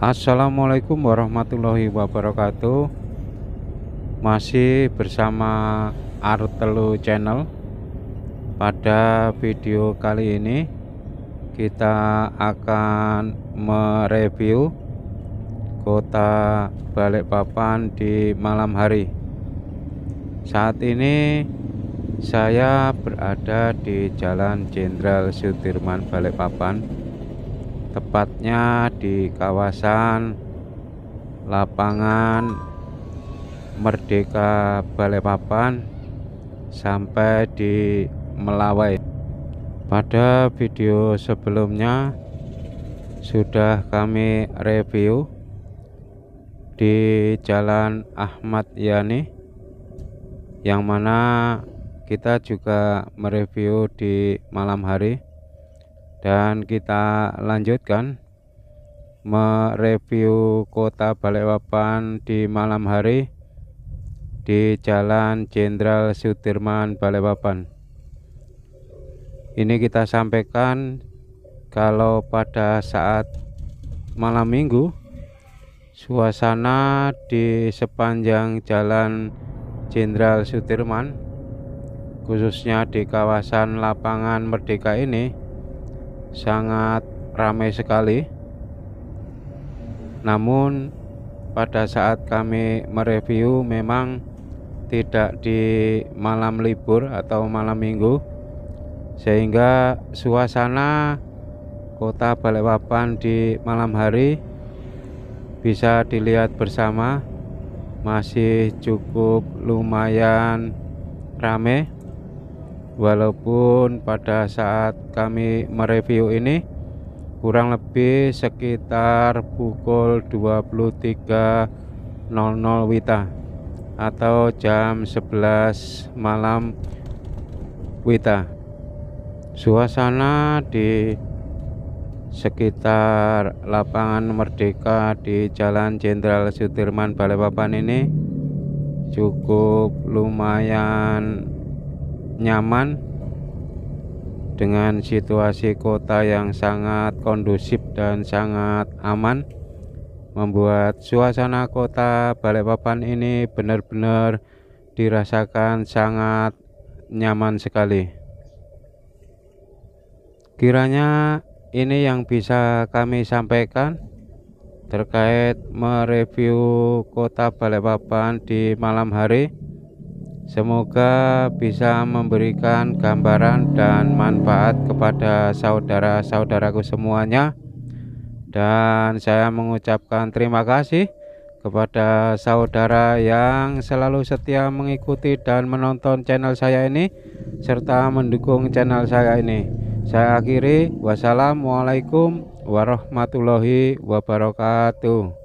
Assalamualaikum warahmatullahi wabarakatuh Masih bersama Artelu Channel Pada video kali ini Kita akan mereview Kota Balikpapan di malam hari Saat ini saya berada di Jalan Jenderal Sudirman Balikpapan tepatnya di kawasan lapangan Merdeka Balepapan sampai di Melawai pada video sebelumnya sudah kami review di Jalan Ahmad Yani yang mana kita juga mereview di malam hari dan kita lanjutkan mereview kota Balikpapan di malam hari di Jalan Jenderal Sudirman Balikpapan. Ini kita sampaikan kalau pada saat malam Minggu suasana di sepanjang Jalan Jenderal Sudirman khususnya di kawasan lapangan Merdeka ini sangat ramai sekali. Namun pada saat kami mereview memang tidak di malam libur atau malam minggu sehingga suasana kota Balikpapan di malam hari bisa dilihat bersama masih cukup lumayan ramai walaupun pada saat kami mereview ini kurang lebih sekitar pukul 23.00 Wita atau jam 11 malam Wita suasana di sekitar lapangan Merdeka di Jalan Jenderal Sudirman Balai Papan ini cukup lumayan nyaman dengan situasi kota yang sangat kondusif dan sangat aman membuat suasana kota Balikpapan ini benar-benar dirasakan sangat nyaman sekali kiranya ini yang bisa kami sampaikan terkait mereview kota Balikpapan di malam hari Semoga bisa memberikan gambaran dan manfaat kepada saudara-saudaraku semuanya. Dan saya mengucapkan terima kasih kepada saudara yang selalu setia mengikuti dan menonton channel saya ini serta mendukung channel saya ini. Saya akhiri, wassalamualaikum warahmatullahi wabarakatuh.